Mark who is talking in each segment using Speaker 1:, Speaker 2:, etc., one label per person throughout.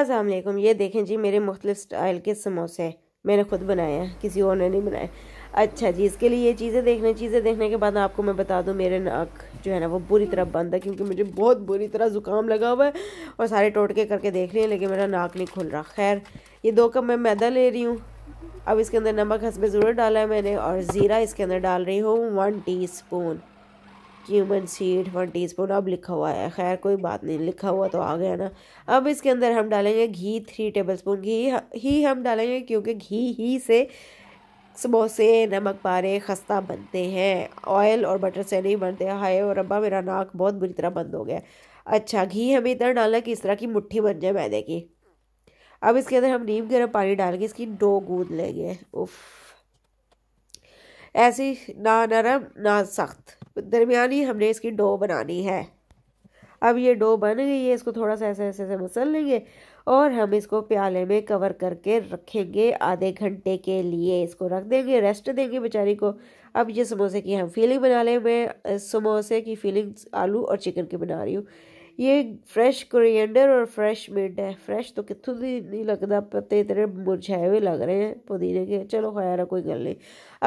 Speaker 1: असलम ये देखें जी मेरे मुख्तलिफ स्टाइल के समोसे मैंने ख़ुद बनाए हैं किसी और ने नहीं बनाए अच्छा जी इसके लिए ये चीज़ें देखने चीज़ें देखने के बाद आपको मैं बता दूँ मेरे नाक जो है ना वो बुरी तरह बंद है क्योंकि मुझे बहुत बुरी तरह ज़ुकाम लगा हुआ है और सारे टोटके करके देख रही हैं लेकिन मेरा नाक नहीं खुल रहा खैर ये दो कप मैं मैदा ले रही हूँ अब इसके अंदर नमक हंसबे ज़रूर डाला है मैंने और ज़ीरा इसके अंदर डाल रही हूँ one teaspoon cumin seed one teaspoon अब लिखा हुआ है खैर कोई बात नहीं लिखा हुआ तो आ गया ना अब इसके अंदर हम डालेंगे घी थ्री टेबल स्पून घी ही हम डालेंगे क्योंकि घी ही से समोसे नमक पारे खस्ता बनते हैं ऑयल और बटर से नहीं बनते हाय और अब्बा मेरा नाक बहुत बुरी तरह बंद हो गया अच्छा घी हमें इतना डालना कि इस तरह की मुट्ठी बन जाए मैदे की अब इसके अंदर हम नीम गर्म पानी डाल के इसकी डो गूंद लेंगे उफ ऐसी ना नरम ना सख्त दरमिया हमने इसकी डो बनानी है अब ये डो बन गई है इसको थोड़ा सा ऐसे ऐसे ऐसे मसल लेंगे और हम इसको प्याले में कवर करके रखेंगे आधे घंटे के लिए इसको रख देंगे रेस्ट देंगे बेचारी को अब ये समोसे की हम फीलिंग बना लें मैं समोसे की फीलिंग आलू और चिकन की बना रही हूँ ये फ्रैश कोरिएंडर और फ्रैश मिंट है फ्रैश तो कितों भी नहीं लगता पत्ते इतने मुरझाए हुए लग रहे हैं पुदीने के चलो खैर है कोई गल नहीं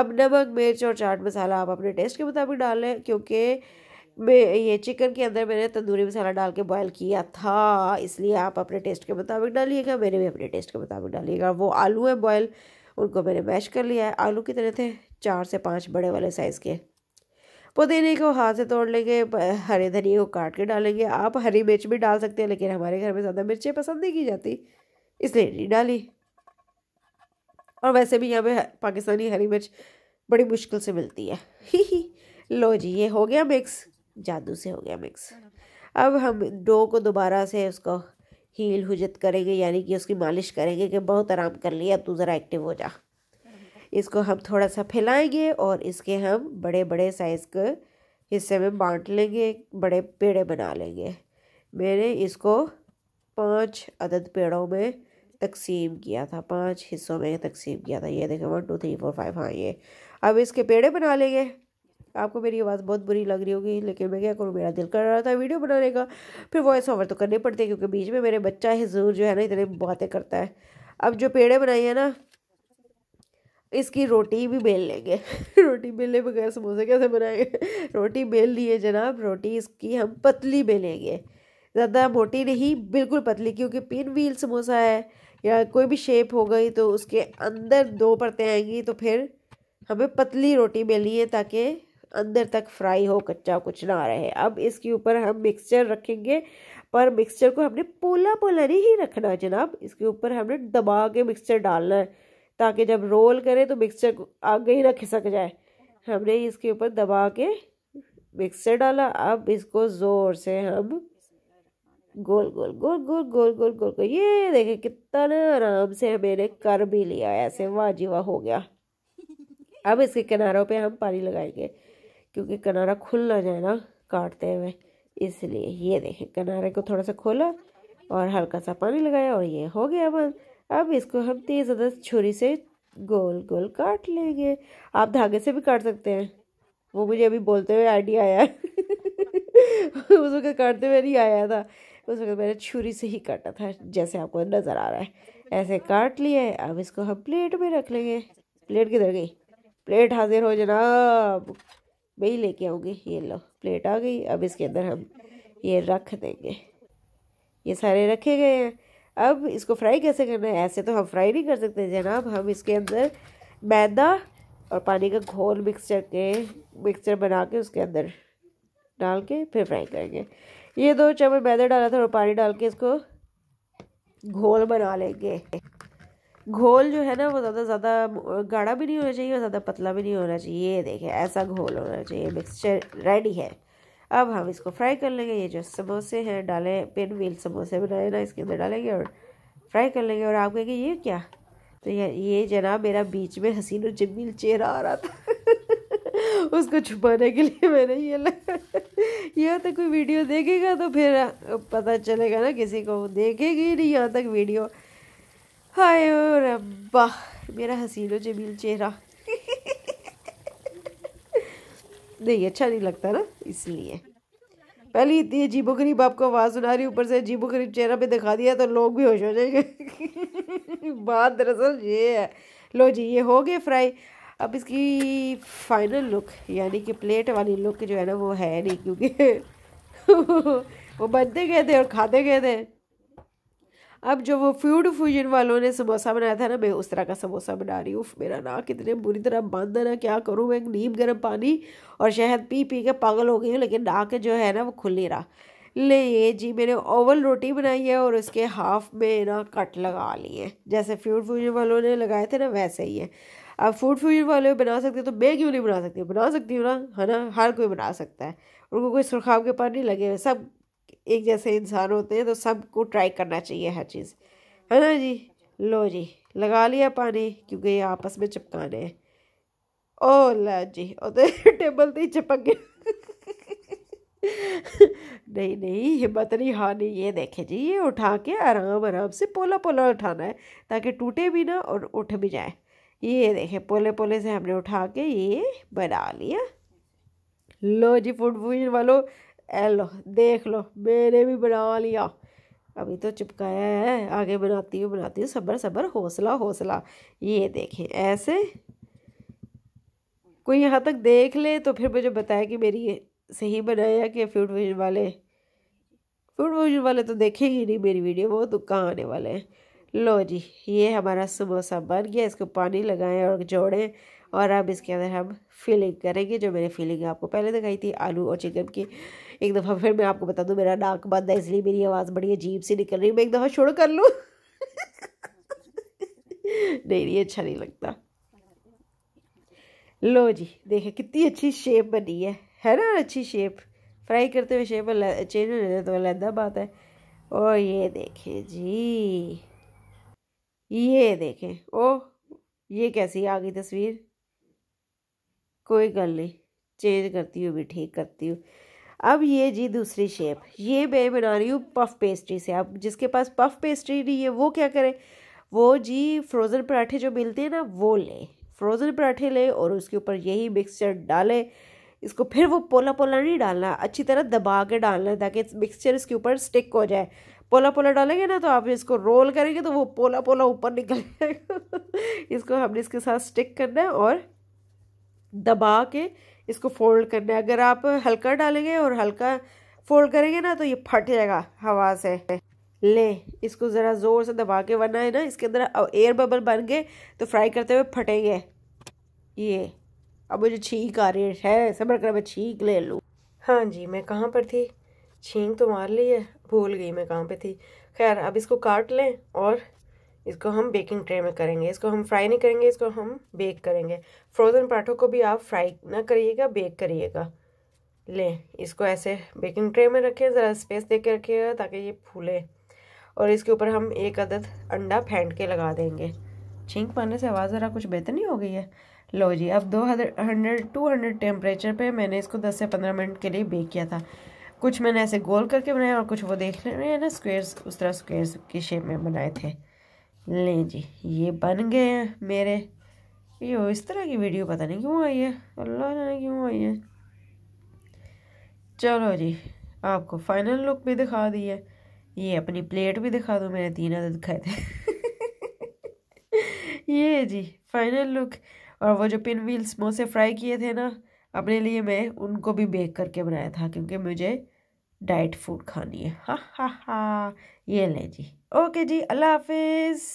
Speaker 1: अब नमक मिर्च और चाट मसाला आप अपने टेस्ट के मुताबिक डाल लें क्योंकि मैं ये चिकन के अंदर मैंने तंदूरी मसाला डाल के बॉयल किया था इसलिए आप अपने टेस्ट के मुताबिक डालिएगा मैंने भी अपने टेस्ट के मुताबिक डालिएगा वो आलू है बॉयल उनको मैंने मैश कर लिया है आलू कितने थे चार से पाँच बड़े वाले साइज़ के पुदीने को हाथ से तोड़ लेंगे हरे धनिया को काट के डालेंगे आप हरी मिर्च भी डाल सकते हैं लेकिन हमारे घर में ज़्यादा मिर्चें पसंद नहीं की जाती इसलिए नहीं डाली और वैसे भी यहाँ पे पाकिस्तानी हरी मिर्च बड़ी मुश्किल से मिलती है ही ही लो जी ये हो गया मिक्स जादू से हो गया मिक्स अब हम डो को दोबारा से उसको हील हुजत करेंगे यानी कि उसकी मालिश करेंगे कि बहुत आराम कर लिया तू ज़रा एक्टिव हो जा इसको हम थोड़ा सा फैलाएंगे और इसके हम बड़े बड़े साइज़ के हिस्से में बांट लेंगे बड़े पेड़े बना लेंगे मैंने इसको पांच अदद पेड़ों में तकसीम किया था पांच हिस्सों में तकसीम किया था ये देखें one two three four five हाँ ये अब इसके पेड़े बना लेंगे आपको मेरी आवाज़ बहुत बुरी लग रही होगी लेकिन मैं क्या करूँ मेरा दिल कर रहा था वीडियो बनाने का फिर वॉइस ओवर तो करने पड़ते हैं क्योंकि बीच में मेरे बच्चा है ज़रूर जो है ना इतने बातें करता है अब जो पेड़े बनाई है ना इसकी रोटी भी बेल लेंगे रोटी बेलने बगैर समोसे कैसे बनाएंगे रोटी बेल लिए जनाब रोटी इसकी हम पतली बेलेंगे ज़्यादा मोटी नहीं बिल्कुल पतली क्योंकि पिन व्हील समोसा है या कोई भी शेप हो गई तो उसके अंदर दो परतें आएंगी तो फिर हमें पतली रोटी बेलनी है ताकि अंदर तक फ्राई हो कच्चा कुछ ना रहे अब इसके ऊपर हम मिक्सचर रखेंगे पर मिक्सचर को हमने पोला पोला नहीं रखना जनाब इसके ऊपर हमने दबा के मिक्सचर डालना है ताकि जब रोल करें तो मिक्सचर आगे ही रख सक जाए हमने इसके ऊपर दबा के मिक्सचर डाला अब इसको ज़ोर से हम गोल गोल गोल गोल गोल गोल गोल गोल ये देखे कितना आराम से हमें कर भी लिया ऐसे वाजिवा हो गया अब इसके किनारों पे हम पानी लगाएंगे क्योंकि किनारा खुल ना जाए ना काटते हुए इसलिए ये देखें किनारे को थोड़ा सा खोला और हल्का सा पानी लगाया और ये हो गया बस अब इसको हम तेज़ अदर छुरी से गोल गोल काट लेंगे आप धागे से भी काट सकते हैं वो मुझे अभी बोलते हुए आइडिया आया उस वक्त काटते हुए नहीं आया था उस वक्त मैंने छुरी से ही काटा था जैसे आपको नज़र आ रहा है ऐसे काट लिए अब इसको हम प्लेट में रख लेंगे प्लेट किधर गई प्लेट हाजिर हो जनाब मैं ही लेके आऊँगी ये लो प्लेट आ गई अब इसके अंदर हम ये रख देंगे ये सारे रखे गए हैं अब इसको फ्राई कैसे करना है ऐसे तो हम फ्राई नहीं कर सकते जनाब हम इसके अंदर मैदा और पानी का घोल मिक्सचर के मिक्सचर बना के उसके अंदर डाल के फिर फ्राई करेंगे ये दो चम्मच मैदा डाला था और पानी डाल के इसको घोल बना लेंगे घोल जो है ना वो ज़्यादा ज़्यादा गाढ़ा भी नहीं होना चाहिए और ज़्यादा पतला भी नहीं होना चाहिए ये देखें ऐसा घोल होना चाहिए मिक्सचर रेडी है अब हम इसको फ्राई कर लेंगे ये जो समोसे हैं डाले पेन व्हील समोसे बनाए ना इसके अंदर डालेंगे और फ्राई कर लेंगे और आप कहेंगे ये क्या तो ये ये जनाब मेरा बीच में हसीन और जमील चेहरा आ रहा था उसको छुपाने के लिए मैंने ये लगा यहाँ तक कोई वीडियो देखेगा तो फिर पता चलेगा ना किसी को देखेगी नहीं यहाँ तक वीडियो हाय रब्बा मेरा हसीन और जमील चेहरा नहीं अच्छा नहीं लगता ना इसलिए पहले इतनी अजीबो गरीब आपको आवाज़ सुना रही ऊपर से अजीबो गरीब चेहरा पे दिखा दिया तो लोग भी होश हो जाएंगे बात दरअसल ये है लो जी ये हो गए फ्राई अब इसकी फाइनल लुक यानी कि प्लेट वाली लुक जो है ना वो है नहीं क्योंकि वो बनते गए थे और खाते गए थे अब जो वो फ्यूड फ्यूजन वालों ने समोसा बनाया था ना मैं उस तरह का समोसा बना रही हूँ मेरा ना कितने बुरी तरह बंद है ना क्या करूँ मैं नीम गर्म पानी और शहद पी पी के पागल हो गई हूँ लेकिन नाक जो है ना वो खुल नहीं रहा ले ये जी मैंने ओवल रोटी बनाई है और उसके हाफ में ना कट लगा लिए जैसे फ्यूड फ्यूजन वालों ने लगाए थे ना वैसे ही है अब फूड फ्यूजन वाले बना सकते तो मैं क्यों नहीं बना सकती बना सकती हूँ ना है ना हर कोई बना सकता है उनको कोई सुरखाव के पार नहीं लगे हुए सब एक जैसे इंसान होते हैं तो सबको ट्राई करना चाहिए हर चीज़ है ना जी लो जी लगा लिया पानी क्योंकि ये आपस में चिपकाने हैं ओ ला जी और तो टेबल तो ही चिपक गया नहीं नहीं हिम्मत नहीं हानि ये देखे जी ये उठा के आराम आराम से पोला पोला उठाना है ताकि टूटे भी ना और उठ भी जाए ये देखे पोले पोले से हमने उठा के ये बना लिया लो जी फूड फ्यूजन वालों ए लो देख लो मैंने भी बना लिया अभी तो चिपकाया है आगे बनाती हूँ बनाती हूँ सबर सबर हौसला हौसला ये देखें ऐसे कोई यहाँ तक देख ले तो फिर मुझे बताया कि मेरी ये सही बनाया कि फ्रूट विजन वाले फ्रूट विजन वाले तो देखेंगे नहीं मेरी वीडियो वो तो कहाँ आने वाले हैं लो जी ये हमारा समोसा बन गया इसको पानी लगाएं और जोड़ें और अब इसके अंदर हम फिलिंग करेंगे जो मैंने फिलिंग आपको पहले दिखाई थी आलू और चिकन की एक दफ़ा फिर मैं आपको बता दूँ मेरा नाक बंद है इसलिए मेरी आवाज़ बड़ी अजीब सी निकल रही है मैं एक दफ़ा शुरू कर लूँ नहीं नहीं अच्छा नहीं लगता लो जी देखें कितनी अच्छी शेप बनी है है ना अच्छी शेप फ्राई करते हुए शेप चेंज हो जाता तो अलहदा बात है ओ ये देखें जी ये देखें ओ ये कैसी आ गई तस्वीर कोई गल नहीं चेंज करती हूँ भी ठीक करती हूँ अब ये जी दूसरी शेप ये मैं बना रही हूँ पफ पेस्ट्री से अब जिसके पास पफ पेस्ट्री नहीं है वो क्या करें वो जी फ्रोज़न पराठे जो मिलते हैं ना वो लें फ्रोज़न पराठे लें और उसके ऊपर यही मिक्सचर डालें इसको फिर वो पोला पोला नहीं डालना अच्छी तरह दबा के डालना ताकि मिक्सचर इसके ऊपर स्टिक हो जाए पोला पोला डालेंगे ना तो आप इसको रोल करेंगे तो वो पोला पोला ऊपर निकल जाएगा इसको हमने इसके साथ स्टिक करना है और दबा के इसको फोल्ड करना है अगर आप हल्का डालेंगे और हल्का फोल्ड करेंगे ना तो ये फट जाएगा हवा से ले इसको ज़रा ज़ोर से दबा के बना है ना इसके अंदर एयर बबल बन गए तो फ्राई करते हुए फटेंगे ये अब मुझे छींक आ रही है सबर कर मैं छींक ले लूँ हाँ जी मैं कहाँ पर थी छींक तो मार ली है भूल गई मैं कहाँ पे थी खैर अब इसको काट लें और इसको हम बेकिंग ट्रे में करेंगे इसको हम फ्राई नहीं करेंगे इसको हम बेक करेंगे फ्रोज़न पराठों को भी आप फ्राई ना करिएगा बेक करिएगा लें इसको ऐसे बेकिंग ट्रे में रखें ज़रा स्पेस दे के रखिएगा ताकि ये फूले और इसके ऊपर हम एक अदद अंडा फेंट के लगा देंगे छींक पाने से आवाज़ ज़रा कुछ बेहतर नहीं हो गई है लो जी अब दो हंड्रेड टू हंड्रेड टेम्परेचर पर मैंने इसको दस से पंद्रह मिनट के लिए बेक किया था कुछ मैंने ऐसे गोल करके बनाए और कुछ वो देख ले रहे हैं ना स्क्वेयर्स उस तरह स्क्वेयर्स की शेप में बनाए थे ले जी ये बन गए हैं मेरे ये हो इस तरह की वीडियो पता नहीं क्यों आई है अल्लाह जाने क्यों आई है चलो जी आपको फाइनल लुक भी दिखा दी है ये अपनी प्लेट भी दिखा दो मैंने तीन आदत दिखाए थे ये जी फाइनल लुक और वो जो पिन व्हील समोसे फ्राई किए थे ना अपने लिए मैं उनको भी बेक करके बनाया था क्योंकि मुझे डाइट फूड खानी है हा हा हा ये ले जी ओके जी अल्लाह हाफिज़